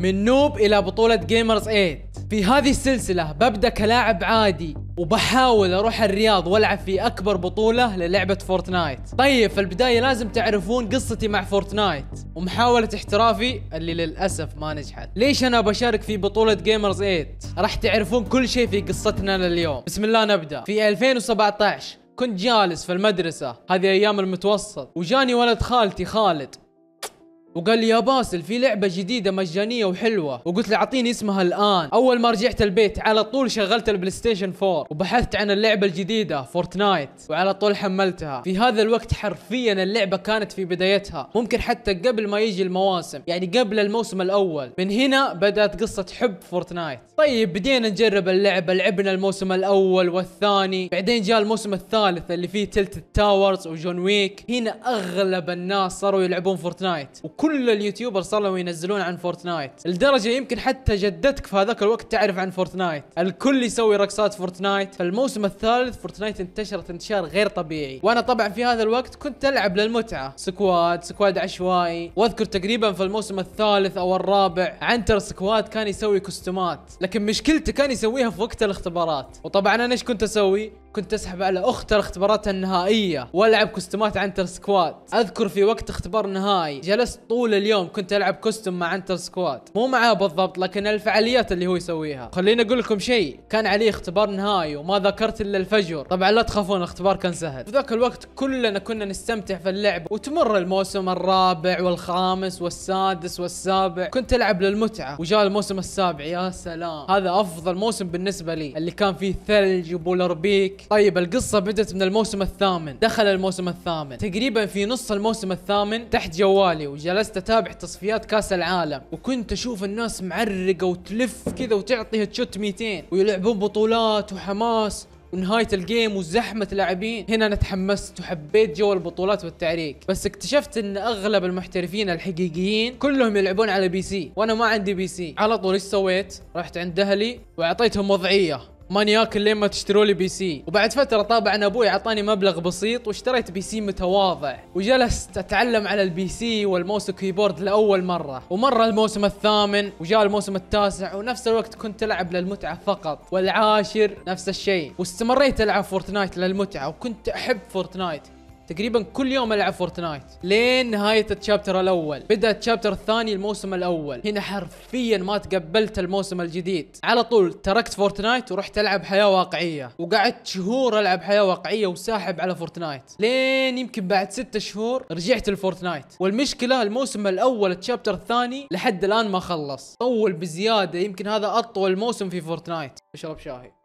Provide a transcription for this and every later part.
من نوب إلى بطولة جيمرز 8 في هذه السلسلة ببدأ كلاعب عادي وبحاول أروح الرياض وألعب في أكبر بطولة للعبة فورتنايت طيب في البداية لازم تعرفون قصتي مع فورتنايت ومحاولة احترافي اللي للأسف ما نجحت ليش أنا بشارك في بطولة جيمرز 8 راح تعرفون كل شيء في قصتنا لليوم بسم الله نبدأ في 2017 كنت جالس في المدرسة هذه أيام المتوسط وجاني ولد خالتي خالد وقال لي يا باسل في لعبه جديده مجانيه وحلوه وقلت له اعطيني اسمها الان اول ما رجعت البيت على طول شغلت البلاي ستيشن 4 وبحثت عن اللعبه الجديده فورتنايت وعلى طول حملتها في هذا الوقت حرفيا اللعبه كانت في بدايتها ممكن حتى قبل ما يجي المواسم يعني قبل الموسم الاول من هنا بدات قصه حب فورتنايت طيب بدينا نجرب اللعبه لعبنا الموسم الاول والثاني بعدين جاء الموسم الثالث اللي فيه تلت التاورز وجون ويك هنا اغلب الناس صاروا يلعبون فورتنايت كل اليوتيوبر صاروا ينزلون عن فورتنايت لدرجه يمكن حتى جدتك في هذاك الوقت تعرف عن فورتنايت الكل يسوي رقصات فورتنايت فالموسم الثالث فورتنايت انتشرت انتشار غير طبيعي وانا طبعا في هذا الوقت كنت العب للمتعه سكواد سكواد عشوائي واذكر تقريبا في الموسم الثالث او الرابع عنتر سكواد كان يسوي كوستومات لكن مشكلته كان يسويها في وقت الاختبارات وطبعا انا ايش كنت اسوي كنت اسحب على اخت الاختبارات النهائيه والعب كوستمات عنتر سكواد اذكر في وقت اختبار نهائي جلست طول اليوم كنت العب كوستم مع عنتر سكواد مو معاه بالضبط لكن الفعاليات اللي هو يسويها خليني اقول لكم شيء كان عليه اختبار نهائي وما ذكرت الا الفجر طبعا لا تخافون الاختبار كان سهل في ذاك الوقت كلنا كنا نستمتع في اللعب وتمر الموسم الرابع والخامس والسادس والسابع كنت العب للمتعه وجاء الموسم السابع يا سلام هذا افضل موسم بالنسبه لي اللي كان فيه ثلج وبولر بيك طيب القصه بدت من الموسم الثامن دخل الموسم الثامن تقريبا في نص الموسم الثامن تحت جوالي وجلست اتابع تصفيات كاس العالم وكنت اشوف الناس معرقه وتلف كذا وتعطي هتشوت 200 ويلعبون بطولات وحماس ونهاية الجيم وزحمة لاعبين هنا أنا تحمست وحبيت جو البطولات والتعريق بس اكتشفت ان اغلب المحترفين الحقيقيين كلهم يلعبون على بي سي وانا ما عندي بي سي على طول ايش سويت رحت عند اهلي واعطيتهم وضعية ماني ياكل لين ما تشتروا لي بي سي وبعد فتره طبعا ابوي اعطاني مبلغ بسيط واشتريت بي سي متواضع وجلست اتعلم على البي سي والماوس والكيبورد لاول مره ومر الموسم الثامن وجاء الموسم التاسع ونفس الوقت كنت العب للمتعه فقط والعاشر نفس الشيء واستمريت العب فورتنايت للمتعه وكنت احب فورتنايت تقريبا كل يوم العب فورتنايت لين نهايه التشابتر الاول بدا التشابتر الثاني الموسم الاول هنا حرفيا ما تقبلت الموسم الجديد على طول تركت فورتنايت ورحت العب حياه واقعيه وقعدت شهور العب حياه واقعيه وساحب على فورتنايت لين يمكن بعد ستة شهور رجعت لفورتنايت والمشكله الموسم الاول التشابتر الثاني لحد الان ما خلص طول بزياده يمكن هذا اطول موسم في فورتنايت اشرب شاهي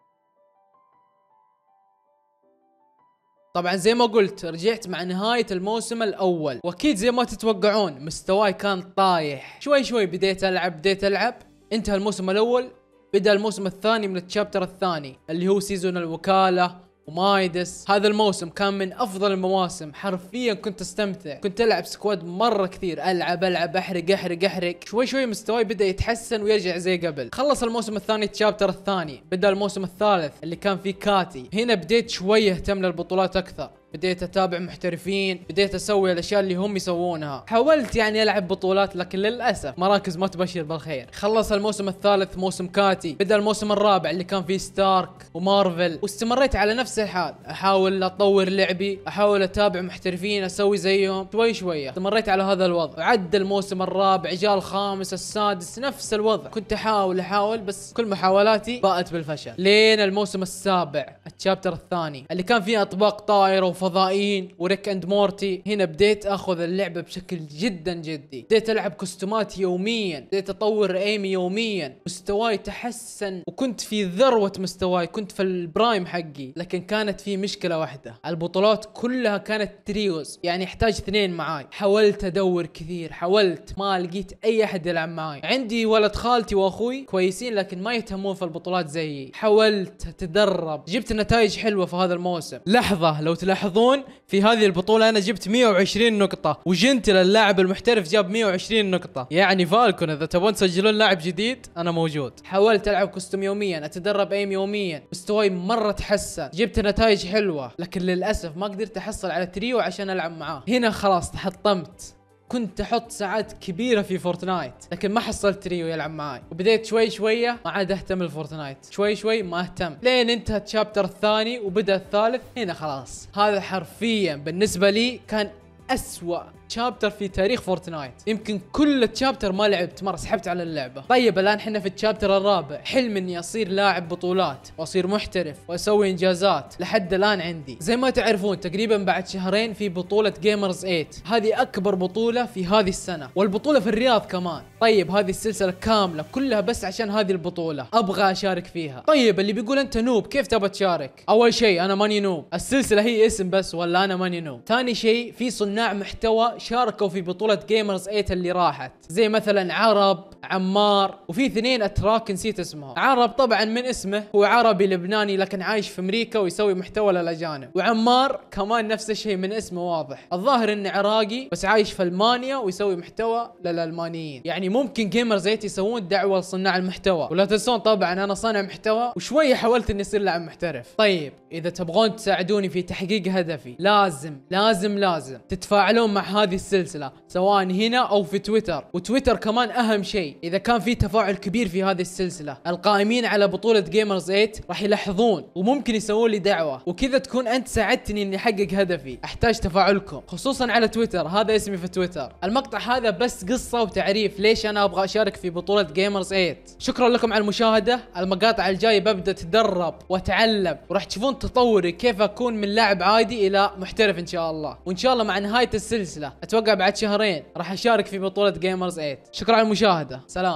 طبعا زي ما قلت رجعت مع نهاية الموسم الأول وأكيد زي ما تتوقعون مستواي كان طايح شوي شوي بديت ألعب بديت ألعب انتهى الموسم الأول بدأ الموسم الثاني من التشابتر الثاني اللي هو سيزون الوكالة ومايدس هذا الموسم كان من افضل المواسم حرفيا كنت استمتع كنت العب سكواد مره كثير العب العب احرق احرق احرق شوي شوي مستواي بدا يتحسن ويرجع زي قبل خلص الموسم الثاني الشابتر الثاني بدا الموسم الثالث اللي كان فيه كاتي هنا بديت شوي اهتم للبطولات اكثر بديت اتابع محترفين بديت اسوي الاشياء اللي هم يسوونها حاولت يعني العب بطولات لكن للاسف مراكز ما تبشر بالخير خلص الموسم الثالث موسم كاتي بدا الموسم الرابع اللي كان فيه ستارك ومارفل واستمريت على نفس الحال احاول اطور لعبي احاول اتابع محترفين اسوي زيهم شوي شويه استمريت على هذا الوضع عد الموسم الرابع جاء الخامس السادس نفس الوضع كنت احاول احاول بس كل محاولاتي باءت بالفشل لين الموسم السابع الشابتر الثاني اللي كان فيه اطباق طائره وفضائيين وريك اند مورتي هنا بديت اخذ اللعبه بشكل جدا جدي بديت العب كوستومات يوميا بديت اطور ايمي يوميا مستواي تحسن وكنت في ذروه مستواي كنت في البرايم حقي لكن كانت في مشكله واحده البطولات كلها كانت تريوز يعني احتاج اثنين معاي حاولت ادور كثير حاولت ما لقيت اي احد يلعب معاي عندي ولد خالتي واخوي كويسين لكن ما يهتمون في البطولات زيي حاولت اتدرب جبت نتائج حلوه في هذا الموسم لحظه لو تلاحظون في هذه البطوله انا جبت 120 نقطه وجنتل اللاعب المحترف جاب 120 نقطة يعني فالكون اذا تبون تسجلون لاعب جديد انا موجود حاولت العب كوستوم يوميا اتدرب ايم يوميا مستواي مرة تحسن جبت نتائج حلوة لكن للاسف ما قدرت احصل على تريو عشان العب معاه هنا خلاص تحطمت كنت احط ساعات كبيره في فورتنايت لكن ما حصلت ريو يلعب معاي وبديت شوي شويه ما عاد اهتم لفورتنايت شوي شوي ما اهتم لين انتهى الشابتر الثاني وبدا الثالث هنا خلاص هذا حرفيا بالنسبه لي كان اسوأ تشابتر في تاريخ فورتنايت يمكن كل تشابتر ما لعبت مره سحبت على اللعبه طيب الان احنا في التشابتر الرابع حلم اني اصير لاعب بطولات واصير محترف واسوي انجازات لحد الان عندي زي ما تعرفون تقريبا بعد شهرين في بطوله جيمرز 8 هذه اكبر بطوله في هذه السنه والبطوله في الرياض كمان طيب هذه السلسله كامله كلها بس عشان هذه البطوله ابغى اشارك فيها طيب اللي بيقول انت نوب كيف تبغى تشارك اول شيء انا ماني نوب السلسله هي اسم بس ولا انا ماني نوب ثاني شيء في صناع محتوى شاركوا في بطولة جيمرز 8 اللي راحت زي مثلا عرب عمار وفي اثنين اتراك نسيت اسمهم عرب طبعا من اسمه هو عربي لبناني لكن عايش في امريكا ويسوي محتوى للاجانب وعمار كمان نفس الشيء من اسمه واضح الظاهر انه عراقي بس عايش في المانيا ويسوي محتوى للالمانيين يعني ممكن جيمرز 8 يسوون دعوة لصناع المحتوى ولا تنسون طبعا انا صانع محتوى وشوية حاولت اني اصير لاعب محترف طيب اذا تبغون تساعدوني في تحقيق هدفي لازم لازم لازم تتفاعلون مع هذا هذه السلسله سواء هنا او في تويتر وتويتر كمان اهم شيء اذا كان في تفاعل كبير في هذه السلسله القائمين على بطوله جيمرز 8 راح يلاحظون وممكن يسوون لي دعوه وكذا تكون انت ساعدتني اني احقق هدفي احتاج تفاعلكم خصوصا على تويتر هذا اسمي في تويتر المقطع هذا بس قصه وتعريف ليش انا ابغى اشارك في بطوله جيمرز 8 شكرا لكم على المشاهده المقاطع الجايه ببدا اتدرب واتعلم وراح تشوفون تطوري كيف اكون من لاعب عادي الى محترف ان شاء الله وان شاء الله مع نهايه السلسله اتوقع بعد شهرين راح اشارك في بطولة جيمرز 8 شكرا على المشاهدة سلام